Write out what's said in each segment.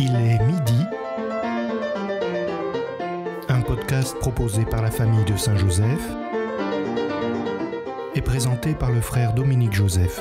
Il est midi. Un podcast proposé par la famille de Saint-Joseph et présenté par le frère Dominique Joseph.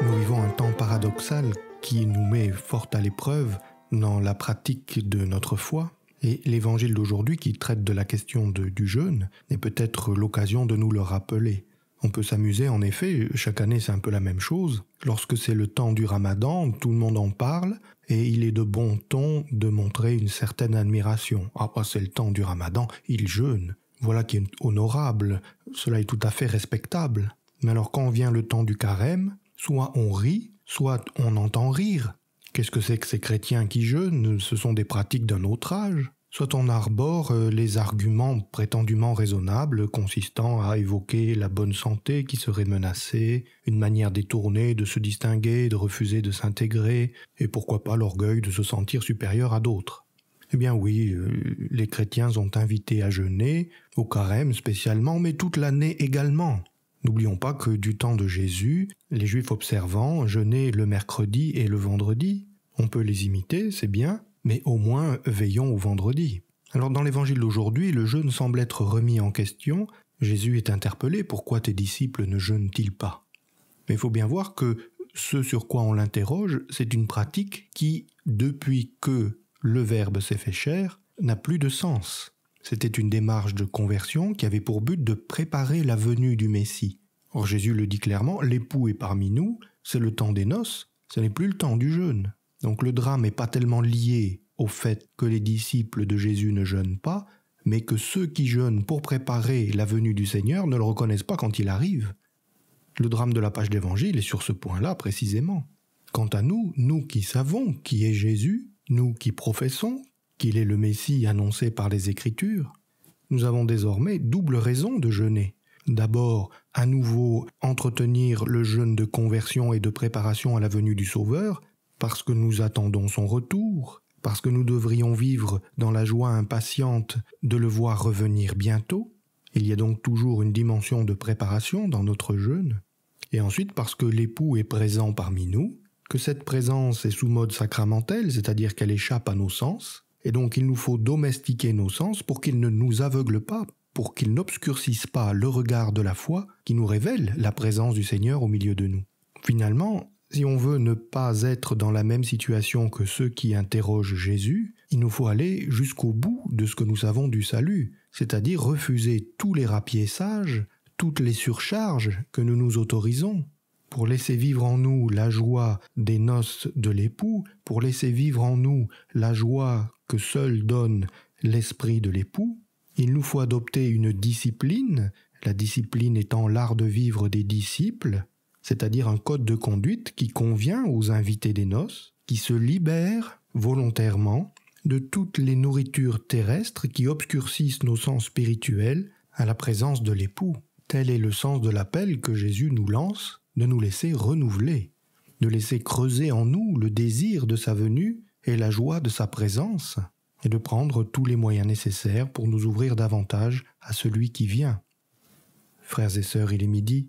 Nous vivons un temps paradoxal qui nous met fort à l'épreuve dans la pratique de notre foi. Et l'évangile d'aujourd'hui qui traite de la question du jeûne est peut-être l'occasion de nous le rappeler. On peut s'amuser en effet, chaque année c'est un peu la même chose. Lorsque c'est le temps du ramadan, tout le monde en parle et il est de bon ton de montrer une certaine admiration. Ah, bah, c'est le temps du ramadan, il jeûne. Voilà qui est honorable, cela est tout à fait respectable. Mais alors quand vient le temps du carême, soit on rit, soit on entend rire. Qu'est-ce que c'est que ces chrétiens qui jeûnent Ce sont des pratiques d'un autre âge. Soit on arbore euh, les arguments prétendument raisonnables consistant à évoquer la bonne santé qui serait menacée, une manière détournée de se distinguer, de refuser de s'intégrer, et pourquoi pas l'orgueil de se sentir supérieur à d'autres. Eh bien oui, euh, les chrétiens ont invité à jeûner, au carême spécialement, mais toute l'année également. N'oublions pas que du temps de Jésus, les juifs observant jeûnaient le mercredi et le vendredi. On peut les imiter, c'est bien, mais au moins veillons au vendredi. Alors dans l'évangile d'aujourd'hui, le jeûne semble être remis en question. Jésus est interpellé, pourquoi tes disciples ne jeûnent-ils pas Mais il faut bien voir que ce sur quoi on l'interroge, c'est une pratique qui, depuis que le Verbe s'est fait chair, n'a plus de sens. C'était une démarche de conversion qui avait pour but de préparer la venue du Messie. Or Jésus le dit clairement, l'époux est parmi nous, c'est le temps des noces, ce n'est plus le temps du jeûne. Donc le drame n'est pas tellement lié au fait que les disciples de Jésus ne jeûnent pas, mais que ceux qui jeûnent pour préparer la venue du Seigneur ne le reconnaissent pas quand il arrive. Le drame de la page d'Évangile est sur ce point-là précisément. Quant à nous, nous qui savons qui est Jésus, nous qui professons qu'il est le Messie annoncé par les Écritures, nous avons désormais double raison de jeûner. D'abord, à nouveau, entretenir le jeûne de conversion et de préparation à la venue du Sauveur, parce que nous attendons son retour, parce que nous devrions vivre dans la joie impatiente de le voir revenir bientôt. Il y a donc toujours une dimension de préparation dans notre jeûne. Et ensuite parce que l'époux est présent parmi nous, que cette présence est sous mode sacramentel, c'est-à-dire qu'elle échappe à nos sens, et donc il nous faut domestiquer nos sens pour qu'ils ne nous aveuglent pas, pour qu'ils n'obscurcissent pas le regard de la foi qui nous révèle la présence du Seigneur au milieu de nous. Finalement, si on veut ne pas être dans la même situation que ceux qui interrogent Jésus, il nous faut aller jusqu'au bout de ce que nous savons du salut, c'est-à-dire refuser tous les sages, toutes les surcharges que nous nous autorisons, pour laisser vivre en nous la joie des noces de l'époux, pour laisser vivre en nous la joie que seul donne l'esprit de l'époux, il nous faut adopter une discipline, la discipline étant l'art de vivre des disciples, c'est-à-dire un code de conduite qui convient aux invités des noces, qui se libèrent volontairement de toutes les nourritures terrestres qui obscurcissent nos sens spirituels à la présence de l'époux. Tel est le sens de l'appel que Jésus nous lance de nous laisser renouveler, de laisser creuser en nous le désir de sa venue et la joie de sa présence, et de prendre tous les moyens nécessaires pour nous ouvrir davantage à celui qui vient. Frères et sœurs, il est midi,